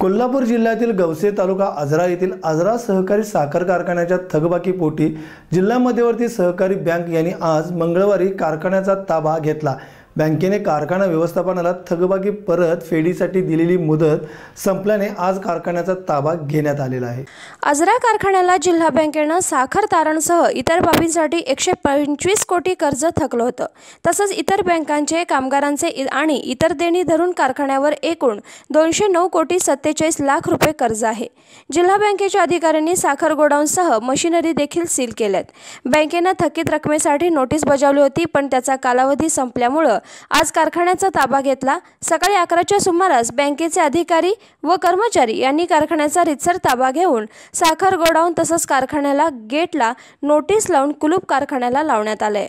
कोल्हापूर जिल्ह्यातील गवसे तालुका आजरा येथील आजरा सहकारी साखर कारखान्याच्या थकबाकीपोटी जिल्हा मध्यवर्ती सहकारी बँक यांनी आज मंगळवारी कारखान्याचा ताबा घेतला बँकेने कारखाना व्यवस्थापनाला थकबाकी परत फेडीसाठी दिलेली मुदत संपल्याने आज कारखान्याचा ताबा घेण्यात आलेला आहे आजरा कारखान्याला जिल्हा बँकेनं साखर तारणसह इतर बाबींसाठी एकशे पंचवीस कोटी कर्ज थकलं होतं तसंच इतर बँकांचे कामगारांचे आणि इतर देणी धरून कारखान्यावर एकूण दोनशे नऊ कोटी सत्तेचाळीस लाख रुपये कर्ज आहे जिल्हा बँकेच्या अधिकाऱ्यांनी साखर गोडाऊनसह मशिनरी देखील सील केल्यात बँकेनं थकीत रकमेसाठी नोटीस बजावली होती पण त्याचा कालावधी संपल्यामुळं आज कारखान्याचा ताबा घेतला सकाळी अकराच्या सुमारास बँकेचे अधिकारी व कर्मचारी यांनी कारखान्याचा रितसर ताबा घेऊन साखर गोडाऊन तसंच कारखान्याला गेटला नोटीस लावून कुलूप कारखान्याला लावण्यात आले